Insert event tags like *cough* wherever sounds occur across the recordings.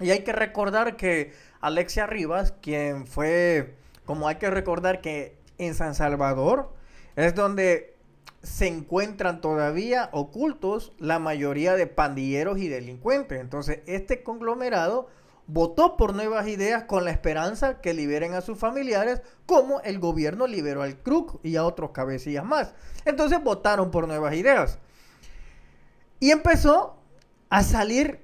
Y hay que recordar que Alexia Rivas, quien fue, como hay que recordar que en San Salvador es donde se encuentran todavía ocultos la mayoría de pandilleros y delincuentes. Entonces, este conglomerado votó por nuevas ideas con la esperanza que liberen a sus familiares, como el gobierno liberó al Kruk y a otros cabecillas más. Entonces votaron por nuevas ideas. Y empezó a salir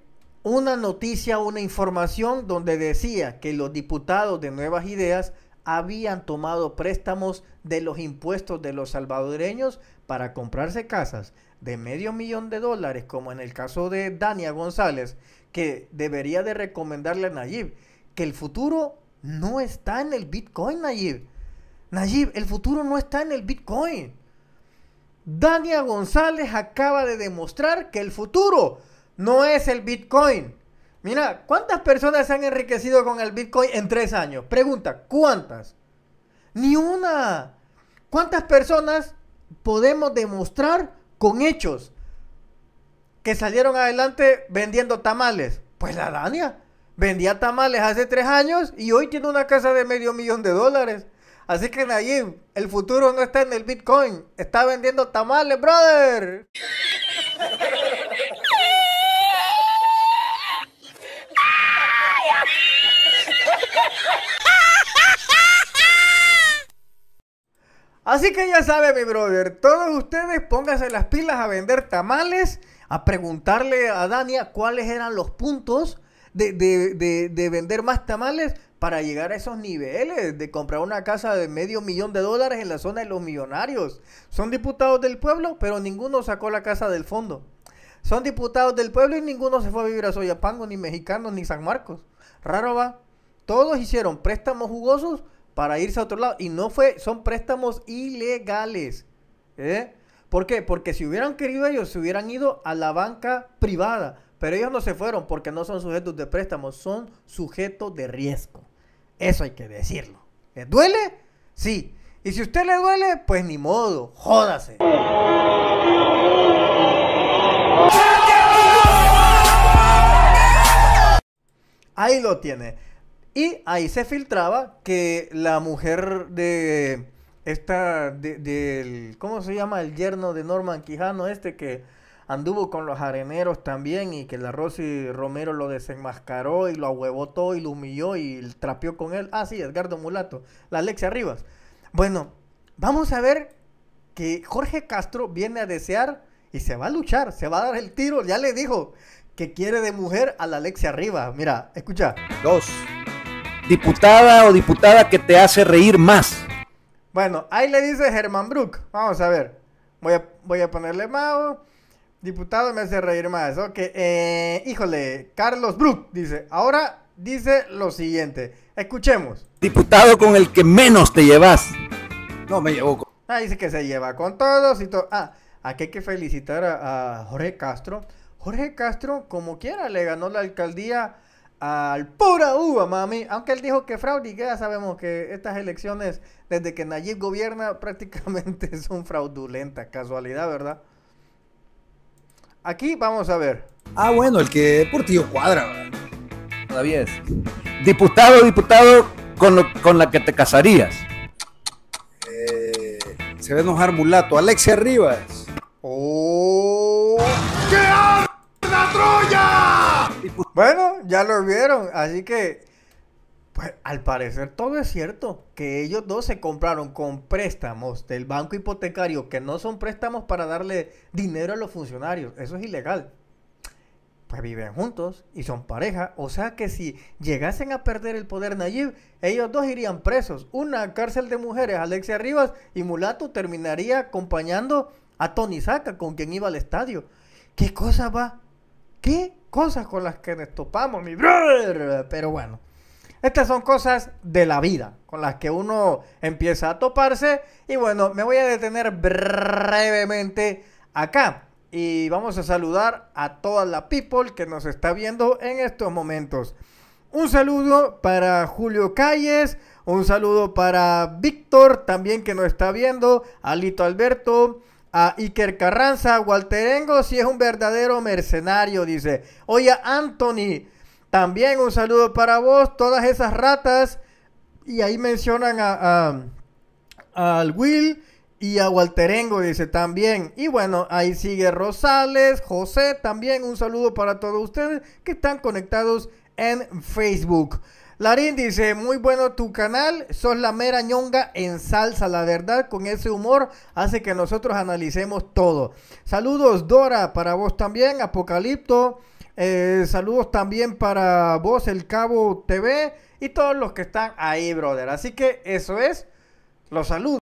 una noticia, una información donde decía que los diputados de Nuevas Ideas habían tomado préstamos de los impuestos de los salvadoreños para comprarse casas de medio millón de dólares, como en el caso de Dania González, que debería de recomendarle a Nayib que el futuro no está en el Bitcoin, Nayib. Nayib, el futuro no está en el Bitcoin. Dania González acaba de demostrar que el futuro no es el Bitcoin. Mira, ¿cuántas personas se han enriquecido con el Bitcoin en tres años? Pregunta, ¿cuántas? Ni una. ¿Cuántas personas podemos demostrar con hechos que salieron adelante vendiendo tamales? Pues la Dania vendía tamales hace tres años y hoy tiene una casa de medio millón de dólares. Así que Nayim, el futuro no está en el Bitcoin, está vendiendo tamales, brother. *laughs* Así que ya sabe, mi brother, todos ustedes pónganse las pilas a vender tamales, a preguntarle a Dania cuáles eran los puntos de, vender más tamales para llegar a esos niveles, de comprar una casa de medio millón de dólares en la zona de los millonarios. Son diputados del pueblo, pero ninguno sacó la casa del fondo. Son diputados del pueblo y ninguno se fue a vivir a Soyapango, ni mexicanos, ni San Marcos. Raro va. Todos hicieron préstamos jugosos para irse a otro lado. Y no fue, son préstamos ilegales. ¿eh? ¿Por qué? Porque si hubieran querido ellos, se hubieran ido a la banca privada. Pero ellos no se fueron porque no son sujetos de préstamos, son sujetos de riesgo. Eso hay que decirlo. ¿le duele? Sí. Y si a usted le duele, pues ni modo, jódase. Ahí lo tiene. Y ahí se filtraba que la mujer de esta, del, ¿cómo se llama? El yerno de Norman Quijano, este que anduvo con los areneros también y que la Rosy Romero lo desenmascaró y lo ahuevotó y lo humilló y trapeó con él. Ah, sí, Edgardo Mulato, la Alexia Rivas. Bueno, vamos a ver que Jorge Castro viene a desear y se va a luchar, se va a dar el tiro, ya le dijo que quiere de mujer a la Alexia Rivas. Mira, escucha. Dos diputada o diputada que te hace reír más? Bueno, ahí le dice Germán Brook. Vamos a ver. Voy a, voy a ponerle Mao. Diputado me hace reír más. Ok. Eh, híjole, Carlos Brook dice. Ahora dice lo siguiente. Escuchemos. Diputado con el que menos te llevas. No me llevo con. Ah, dice que se lleva con todos y todo. Ah, aquí hay que felicitar a Jorge Castro. Jorge Castro, como quiera, le ganó la alcaldía al pura uva, mami. Aunque él dijo que fraude, y ya sabemos que estas elecciones, desde que Nayib gobierna, *laughs* prácticamente son fraudulentas. Casualidad, ¿verdad? Aquí vamos a ver. Ah, bueno, el que por tío Cuadra. Todavía es. Diputado, diputado, con, la que te casarías. Eh, se ve enojar mulato. Alexia Rivas. Oh. Bueno, ya lo vieron, así que pues al parecer todo es cierto, que ellos dos se compraron con préstamos del banco hipotecario, que no son préstamos para darle dinero a los funcionarios, eso es ilegal. Pues viven juntos y son pareja, o sea que si llegasen a perder el poder Nayib, ellos dos irían presos. Una cárcel de mujeres, Alexia Rivas y Mulato terminaría acompañando a Tony Saca, con quien iba al estadio. ¿Qué cosa va? qué cosas con las que nos topamos, mi brother. Pero bueno, estas son cosas de la vida con las que uno empieza a toparse. Y bueno, me voy a detener brevemente acá. Y vamos a saludar a toda la people que nos está viendo en estos momentos. Un saludo para Julio Calles, un saludo para Víctor también que nos está viendo, Alito Alberto, a Iker Carranza, Walterengo si es un verdadero mercenario, dice. Oye, Anthony, también un saludo para vos, todas esas ratas. Y ahí mencionan a, al Will y a Walterengo, dice también. Y bueno, ahí sigue Rosales, José, también un saludo para todos ustedes que están conectados en Facebook. Larín dice, muy bueno tu canal, sos la mera ñonga en salsa, la verdad, con ese humor hace que nosotros analicemos todo. Saludos Dora, para vos también, Apocalipto, eh, saludos también para vos, el Cabo TV y todos los que están ahí, brother. Así que eso es, los saludos.